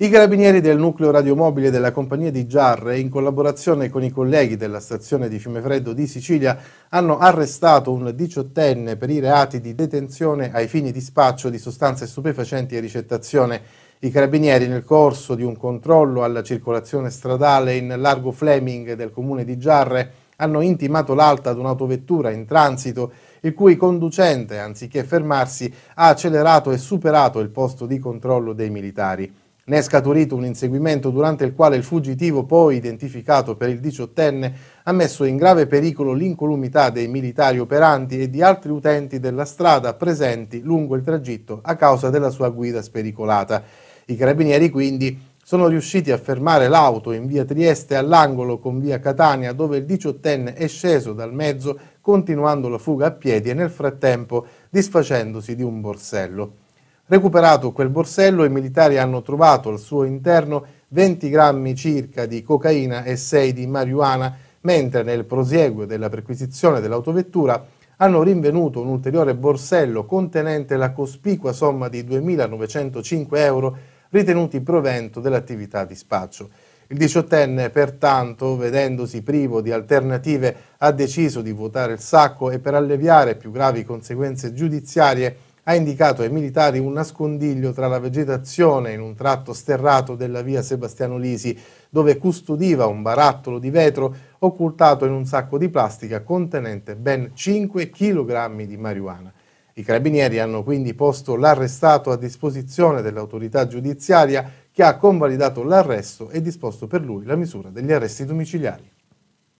I carabinieri del nucleo radiomobile della compagnia di Giarre, in collaborazione con i colleghi della stazione di Fiumefreddo di Sicilia, hanno arrestato un diciottenne per i reati di detenzione ai fini di spaccio di sostanze stupefacenti e ricettazione. I carabinieri, nel corso di un controllo alla circolazione stradale in largo Fleming del comune di Giarre, hanno intimato l'alta ad un'autovettura in transito il cui conducente, anziché fermarsi, ha accelerato e superato il posto di controllo dei militari. Ne è scaturito un inseguimento durante il quale il fuggitivo, poi identificato per il diciottenne, ha messo in grave pericolo l'incolumità dei militari operanti e di altri utenti della strada presenti lungo il tragitto a causa della sua guida spericolata. I carabinieri quindi sono riusciti a fermare l'auto in via Trieste all'angolo con via Catania dove il diciottenne è sceso dal mezzo continuando la fuga a piedi e nel frattempo disfacendosi di un borsello. Recuperato quel borsello, i militari hanno trovato al suo interno 20 grammi circa di cocaina e 6 di marijuana, mentre nel prosieguo della perquisizione dell'autovettura hanno rinvenuto un ulteriore borsello contenente la cospicua somma di 2.905 euro ritenuti provento dell'attività di spaccio. Il diciottenne, pertanto, vedendosi privo di alternative, ha deciso di vuotare il sacco e per alleviare più gravi conseguenze giudiziarie ha indicato ai militari un nascondiglio tra la vegetazione in un tratto sterrato della via Sebastiano Lisi, dove custodiva un barattolo di vetro occultato in un sacco di plastica contenente ben 5 kg di marijuana. I carabinieri hanno quindi posto l'arrestato a disposizione dell'autorità giudiziaria che ha convalidato l'arresto e disposto per lui la misura degli arresti domiciliari.